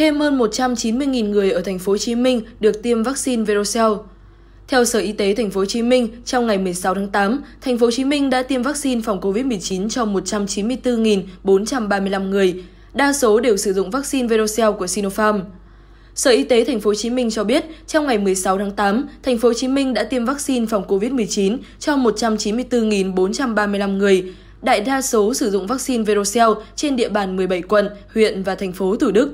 thêm hơn 190.000 người ở thành phố Hồ Chí Minh được tiêm vaccine Verocell. Theo Sở Y tế Thành phố Hồ Chí Minh, trong ngày 16 tháng 8, Thành phố Hồ Chí Minh đã tiêm vaccine phòng COVID-19 cho 194.435 người, đa số đều sử dụng vaccine Verocell của Sinopharm. Sở Y tế Thành phố Hồ Chí Minh cho biết, trong ngày 16 tháng 8, Thành phố Hồ Chí Minh đã tiêm vaccine phòng COVID-19 cho 194.435 người, đại đa số sử dụng vaccine Verocell trên địa bàn 17 quận, huyện và thành phố Thủ Đức.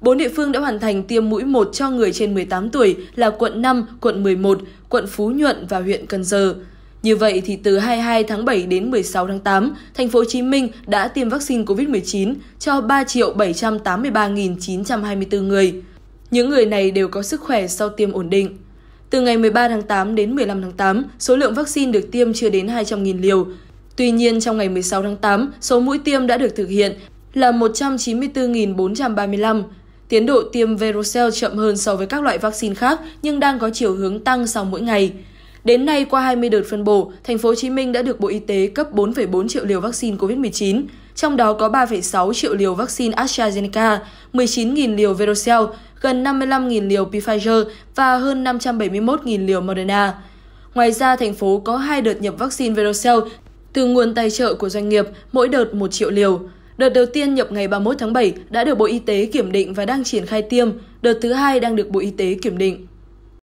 Bốn địa phương đã hoàn thành tiêm mũi 1 cho người trên 18 tuổi là quận 5, quận 11, quận Phú Nhuận và huyện Cần Giờ. Như vậy thì từ 22 tháng 7 đến 16 tháng 8, thành phố Hồ Chí Minh đã tiêm vaccine COVID-19 cho 3.783.924 người. Những người này đều có sức khỏe sau tiêm ổn định. Từ ngày 13 tháng 8 đến 15 tháng 8, số lượng vaccine được tiêm chưa đến 200.000 liều. Tuy nhiên, trong ngày 16 tháng 8, số mũi tiêm đã được thực hiện là 194.435, Tiến độ tiêm Verocell chậm hơn so với các loại vaccine khác nhưng đang có chiều hướng tăng sau mỗi ngày. Đến nay, qua 20 đợt phân bổ, thành phố Hồ Chí Minh đã được Bộ Y tế cấp 4,4 triệu liều vaccine COVID-19, trong đó có 3,6 triệu liều vaccine AstraZeneca, 19.000 liều Verocell, gần 55.000 liều Pfizer và hơn 571.000 liều Moderna. Ngoài ra, thành phố có hai đợt nhập vaccine Verocell từ nguồn tài trợ của doanh nghiệp, mỗi đợt 1 triệu liều. Đợt đầu tiên nhập ngày 31 tháng 7 đã được Bộ Y tế kiểm định và đang triển khai tiêm, đợt thứ hai đang được Bộ Y tế kiểm định.